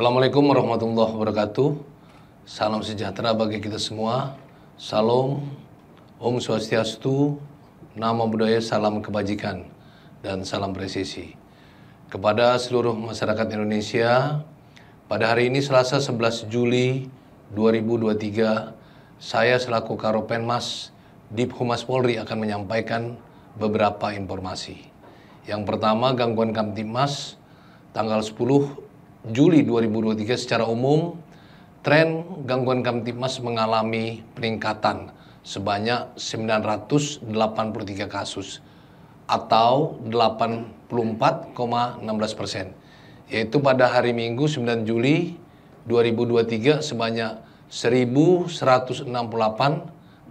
Assalamualaikum warahmatullahi wabarakatuh. Salam sejahtera bagi kita semua. Salam, Om Swastiastu, Nama Budaya, Salam Kebajikan, dan Salam Presisi. Kepada seluruh masyarakat Indonesia, pada hari ini Selasa 11 Juli 2023, saya selaku Karopenmas di Humas Polri akan menyampaikan beberapa informasi. Yang pertama, gangguan Kamtipmas tanggal 10 Juli 2023 secara umum, tren gangguan kamtipmas mengalami peningkatan sebanyak 983 kasus atau 84,16 persen, yaitu pada hari Minggu 9 Juli 2023 sebanyak 1.168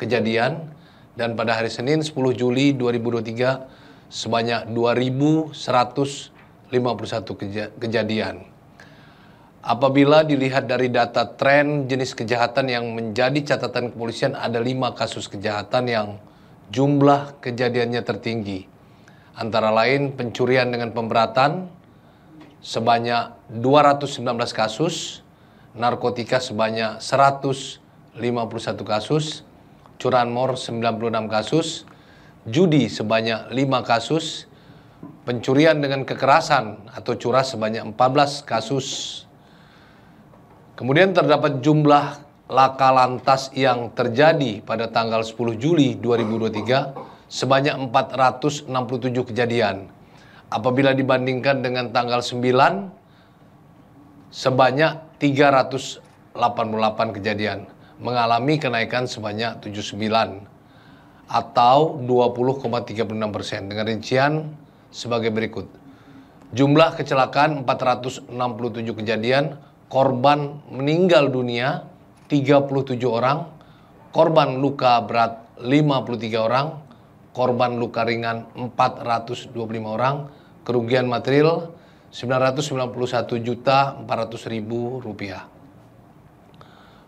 kejadian dan pada hari Senin 10 Juli 2023 sebanyak 2.151 kejadian. Apabila dilihat dari data tren jenis kejahatan yang menjadi catatan kepolisian ada lima kasus kejahatan yang jumlah kejadiannya tertinggi. Antara lain pencurian dengan pemberatan sebanyak 219 kasus, narkotika sebanyak 151 kasus, curanmor 96 kasus, judi sebanyak 5 kasus, pencurian dengan kekerasan atau curah sebanyak 14 kasus Kemudian terdapat jumlah laka lantas yang terjadi pada tanggal 10 Juli 2023 sebanyak 467 kejadian. Apabila dibandingkan dengan tanggal 9 sebanyak 388 kejadian mengalami kenaikan sebanyak 79 atau 20,36 persen dengan rincian sebagai berikut. Jumlah kecelakaan 467 kejadian korban meninggal dunia 37 orang, korban luka berat 53 orang, korban luka ringan 425 orang, kerugian material 991 juta 400 ribu rupiah.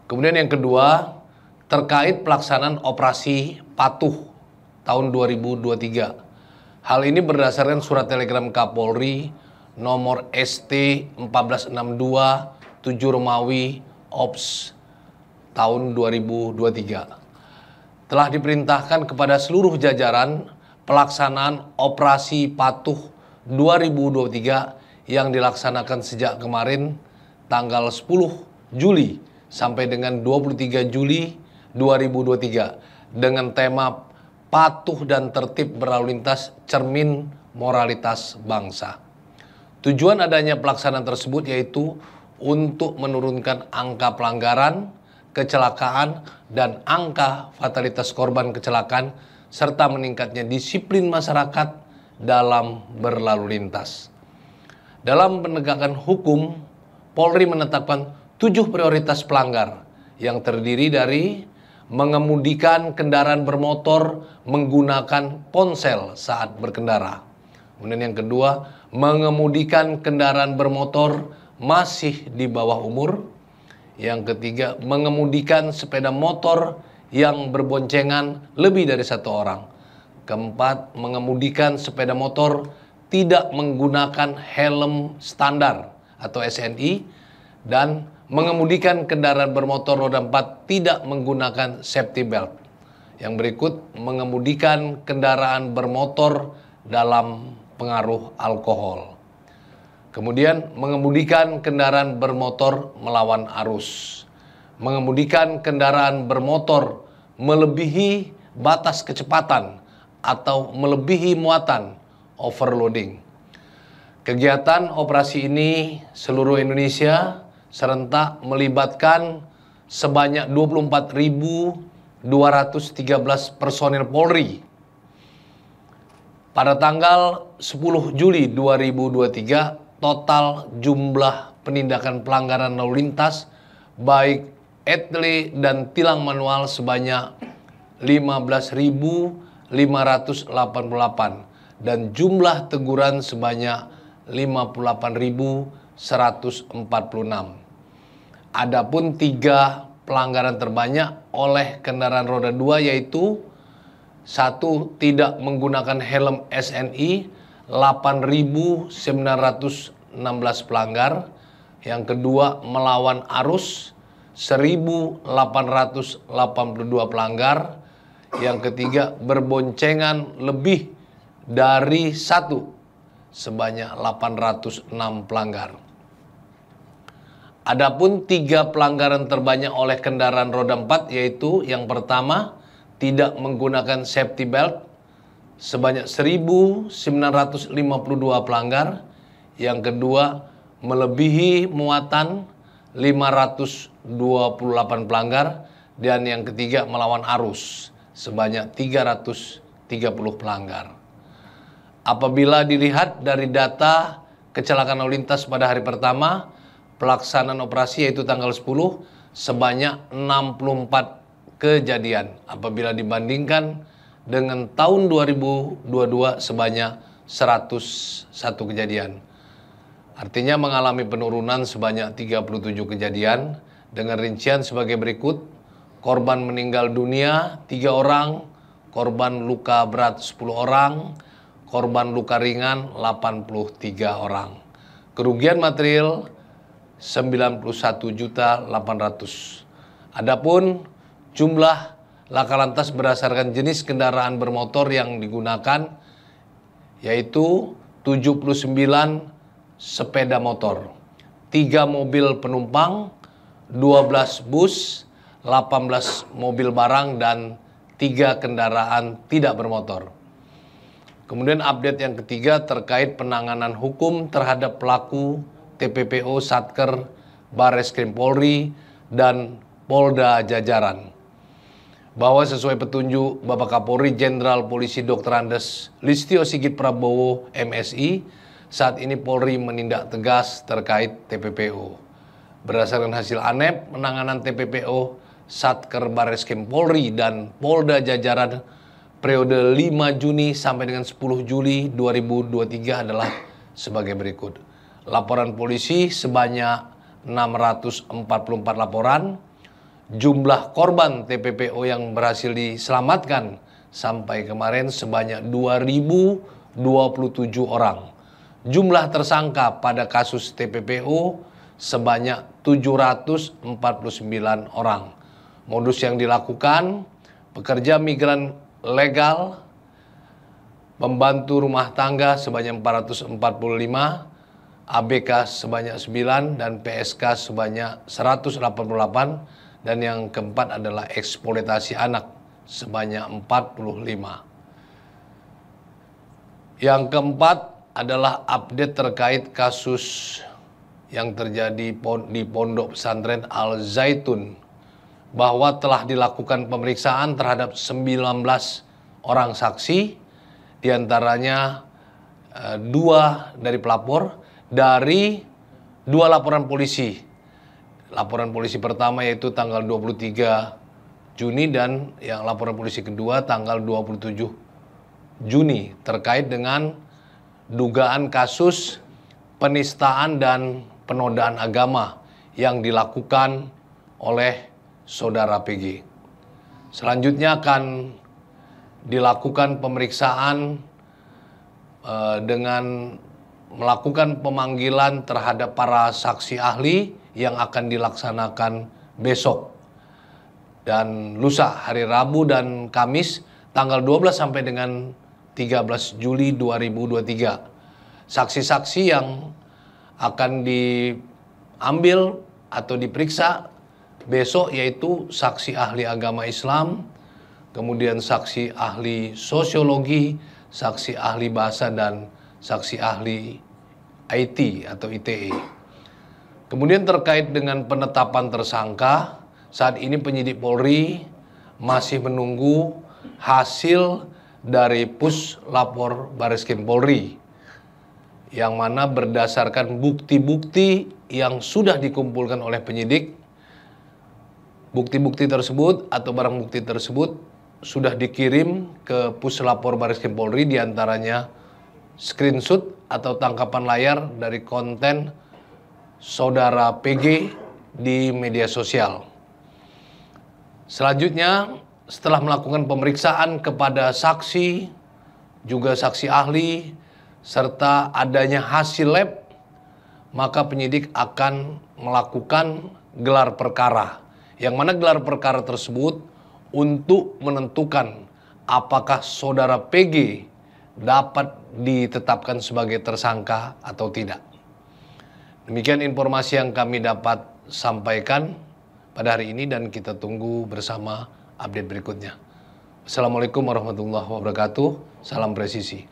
Kemudian yang kedua, terkait pelaksanaan operasi patuh tahun 2023. Hal ini berdasarkan surat telegram Kapolri nomor ST 1462 7 Romawi Ops tahun 2023 telah diperintahkan kepada seluruh jajaran pelaksanaan operasi patuh 2023 yang dilaksanakan sejak kemarin tanggal 10 Juli sampai dengan 23 Juli 2023 dengan tema patuh dan tertib berlalu lintas cermin moralitas bangsa. Tujuan adanya pelaksanaan tersebut yaitu untuk menurunkan angka pelanggaran, kecelakaan, dan angka fatalitas korban kecelakaan, serta meningkatnya disiplin masyarakat dalam berlalu lintas. Dalam penegakan hukum, Polri menetapkan tujuh prioritas pelanggar yang terdiri dari mengemudikan kendaraan bermotor menggunakan ponsel saat berkendara. Kemudian yang kedua, mengemudikan kendaraan bermotor masih di bawah umur. Yang ketiga, mengemudikan sepeda motor yang berboncengan lebih dari satu orang. Keempat, mengemudikan sepeda motor tidak menggunakan helm standar atau SNI dan mengemudikan kendaraan bermotor roda empat tidak menggunakan safety belt. Yang berikut, mengemudikan kendaraan bermotor dalam pengaruh alkohol. Kemudian mengemudikan kendaraan bermotor melawan arus. Mengemudikan kendaraan bermotor melebihi batas kecepatan atau melebihi muatan overloading. Kegiatan operasi ini seluruh Indonesia serentak melibatkan sebanyak 24.213 personil Polri pada tanggal 10 Juli 2023 total jumlah penindakan pelanggaran lalu lintas baik etle dan tilang manual sebanyak 15.588 dan jumlah teguran sebanyak 58.146. Adapun tiga pelanggaran terbanyak oleh kendaraan roda 2 yaitu satu tidak menggunakan helm SNI 8.916 pelanggar, yang kedua melawan arus 1.882 pelanggar, yang ketiga berboncengan lebih dari satu sebanyak 806 pelanggar. Adapun tiga pelanggaran terbanyak oleh kendaraan roda 4 yaitu yang pertama tidak menggunakan safety belt sebanyak 1.952 pelanggar. Yang kedua, melebihi muatan 528 pelanggar. Dan yang ketiga, melawan arus sebanyak 330 pelanggar. Apabila dilihat dari data kecelakaan lalu lintas pada hari pertama, pelaksanaan operasi yaitu tanggal 10, sebanyak 64 kejadian apabila dibandingkan dengan tahun 2022 sebanyak 101 kejadian. Artinya mengalami penurunan sebanyak 37 kejadian dengan rincian sebagai berikut. Korban meninggal dunia 3 orang, korban luka berat 10 orang, korban luka ringan 83 orang. Kerugian material 91.800. Adapun jumlah laka lantas berdasarkan jenis kendaraan bermotor yang digunakan yaitu 79 sepeda motor, 3 mobil penumpang, 12 bus, 18 mobil barang dan 3 kendaraan tidak bermotor. Kemudian update yang ketiga terkait penanganan hukum terhadap pelaku TPPO Satker Bareskrim Polri dan Polda Jajaran bahwa sesuai petunjuk Bapak Kapolri Jenderal Polisi Dr. Andes Listio Sigit Prabowo MSI, saat ini Polri menindak tegas terkait TPPO. Berdasarkan hasil ANEP, penanganan TPPO, Satker Bareskrim Polri dan Polda Jajaran periode 5 Juni sampai dengan 10 Juli 2023 adalah sebagai berikut. Laporan polisi sebanyak 644 laporan, jumlah korban TPPO yang berhasil diselamatkan sampai kemarin sebanyak 2.027 orang. Jumlah tersangka pada kasus TPPO sebanyak 749 orang. Modus yang dilakukan pekerja migran legal, pembantu rumah tangga sebanyak 445, ABK sebanyak 9 dan PSK sebanyak 188 dan yang keempat adalah eksploitasi anak sebanyak 45. Yang keempat adalah update terkait kasus yang terjadi di pondok pesantren Al Zaitun bahwa telah dilakukan pemeriksaan terhadap 19 orang saksi diantaranya eh, dua dari pelapor dari dua laporan polisi laporan polisi pertama yaitu tanggal 23 Juni dan yang laporan polisi kedua tanggal 27 Juni terkait dengan dugaan kasus penistaan dan penodaan agama yang dilakukan oleh saudara PG. Selanjutnya akan dilakukan pemeriksaan eh, dengan melakukan pemanggilan terhadap para saksi ahli yang akan dilaksanakan besok dan lusa hari Rabu dan Kamis tanggal 12 sampai dengan 13 Juli 2023. Saksi-saksi yang akan diambil atau diperiksa besok yaitu saksi ahli agama Islam, kemudian saksi ahli sosiologi, saksi ahli bahasa dan saksi ahli IT atau ITE. Kemudian terkait dengan penetapan tersangka, saat ini penyidik Polri masih menunggu hasil dari pus lapor Baris Krim Polri yang mana berdasarkan bukti-bukti yang sudah dikumpulkan oleh penyidik bukti-bukti tersebut atau barang bukti tersebut sudah dikirim ke pus lapor Baris Krim Polri diantaranya screenshot atau tangkapan layar dari konten saudara PG di media sosial. Selanjutnya, setelah melakukan pemeriksaan kepada saksi, juga saksi ahli, serta adanya hasil lab, maka penyidik akan melakukan gelar perkara. Yang mana gelar perkara tersebut untuk menentukan apakah saudara PG dapat ditetapkan sebagai tersangka atau tidak. Demikian informasi yang kami dapat sampaikan pada hari ini dan kita tunggu bersama update berikutnya. Assalamualaikum warahmatullahi wabarakatuh. Salam presisi.